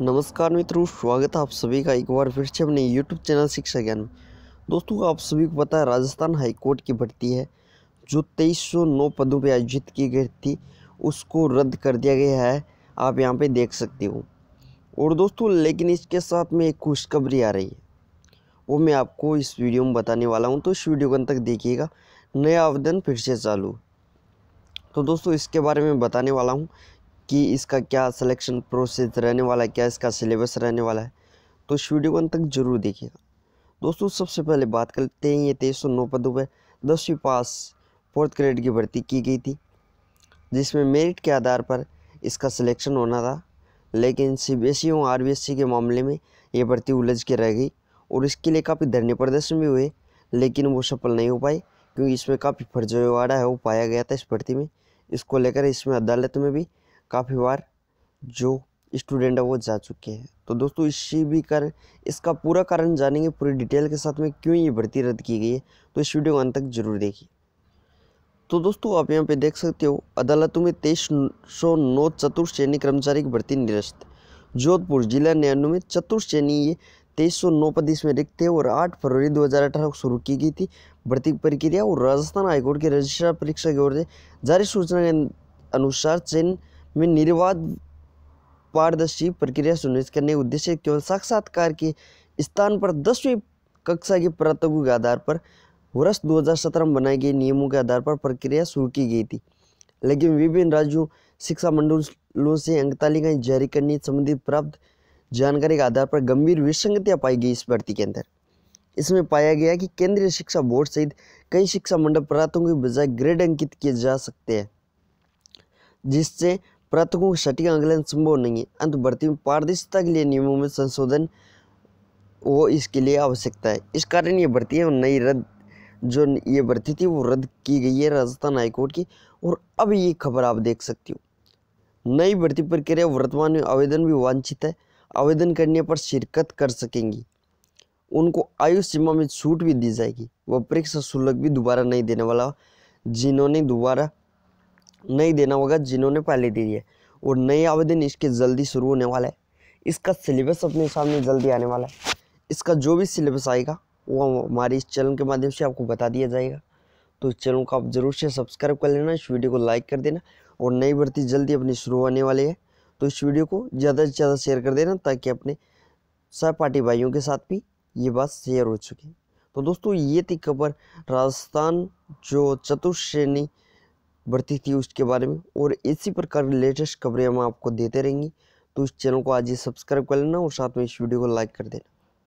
नमस्कार मित्रों स्वागत है आप सभी का एक बार फिर से अपने यूट्यूब चैनल शिक्षा ज्ञान में दोस्तों आप सभी को पता है राजस्थान हाईकोर्ट की भर्ती है जो 2309 पदों पर आयोजित की गई थी उसको रद्द कर दिया गया है आप यहां पे देख सकते हो और दोस्तों लेकिन इसके साथ में एक खुशखबरी आ रही है वो मैं आपको इस वीडियो में बताने वाला हूँ तो इस वीडियो को अंत तक देखिएगा नया आवेदन फिर से चालू तो दोस्तों इसके बारे में बताने वाला हूँ कि इसका क्या सिलेक्शन प्रोसेस रहने वाला है क्या इसका सिलेबस रहने वाला है तो इस वीडियो को अंत तक जरूर देखिएगा दोस्तों सबसे पहले बात करते हैं ये तेईस सौ नौ पदों पर दसवीं पास फोर्थ ग्रेड की भर्ती की गई थी जिसमें मेरिट के आधार पर इसका सिलेक्शन होना था लेकिन सी बी एस ई और आर बी एस सी के मामले में ये भर्ती उलझ के रह गई और इसके लिए काफ़ी धरने प्रदर्शन भी हुए लेकिन वो सफल नहीं हो पाए क्योंकि इसमें काफ़ी फर्जवाड़ा है वो पाया गया था इस भर्ती में इसको लेकर इसमें अदालत में भी काफ़ी बार जो स्टूडेंट है वो जा चुके हैं तो दोस्तों इसी भी कर इसका पूरा कारण जानेंगे पूरी डिटेल के साथ में क्यों ये भर्ती रद्द की गई है तो इस वीडियो को अंत तक जरूर देखिए तो दोस्तों आप यहाँ पे देख सकते हो अदालतों में तेईस सौ नौ चतुर्थ श्रेणी कर्मचारी की भर्ती निरस्त जोधपुर जिला न्यायालय में चतुर्थ श्रेणी ये तेईस सौ नौ पद इसमें रिक्त थे और आठ फरवरी दो हज़ार अठारह को शुरू की गई थी भर्ती प्रक्रिया और राजस्थान हाईकोर्ट के रजिस्ट्रार परीक्षा की ओर से जारी सूचना के अनुसार चयन में निर्वाध पारदर्शी प्रक्रिया सुनिश्चित करने के उद्देश्य केवल साक्षात्कार के स्थान पर दसवीं कक्षा की प्रतोग के आधार पर वर्ष 2017 में बनाए गए नियमों के आधार पर प्रक्रिया शुरू की गई थी लेकिन विभिन्न राज्यों शिक्षा मंडलों से अंक तालिकाएं जारी करने संबंधित प्राप्त जानकारी के आधार पर गंभीर विसंगतियाँ पाई गई इस भर्ती के अंदर इसमें पाया गया कि केंद्रीय शिक्षा बोर्ड सहित कई शिक्षा मंडल प्रातों के बजाय ग्रेड अंकित किए जा सकते हैं जिससे प्रार्थकों को सटीक आंकलन संभव नहीं है अंत बढ़ती में पारदर्शिता के लिए नियमों में संशोधन वो इसके लिए आवश्यकता है इस कारण ये भर्ती है नई रद्द जो ये भर्ती थी वो रद्द की गई है राजस्थान हाईकोर्ट की और अब ये खबर आप देख सकती हो नई भर्ती प्रक्रिया वर्तमान में आवेदन भी वांछित है आवेदन करने पर शिरकत कर सकेंगी उनको आयु सीमा में छूट भी दी जाएगी वह परीक्षा शुल्क भी दोबारा नहीं देने वाला जिन्होंने दोबारा नहीं देना होगा जिन्होंने पहले दे दिया और नए आवेदन इसके जल्दी शुरू होने वाला है इसका सिलेबस अपने सामने जल्दी आने वाला है इसका जो भी सिलेबस आएगा वो हमारे इस चैनल के माध्यम से आपको बता दिया जाएगा तो इस चैनल को आप ज़रूर से सब्सक्राइब कर लेना इस वीडियो को लाइक कर देना और नई भर्ती जल्दी अपनी शुरू होने वाली है तो इस वीडियो को ज़्यादा से ज़्यादा शेयर कर देना ताकि अपने सहपाठी भाइयों के साथ भी ये बात शेयर हो चुकी तो दोस्तों ये थी खबर राजस्थान जो चतुर्थ श्रेणी बढ़ती थी उसके बारे में और इसी प्रकार लेटेस्ट खबरें हम आपको देते रहेंगे तो इस चैनल को आज ही सब्सक्राइब कर लेना और साथ में इस वीडियो को लाइक कर देना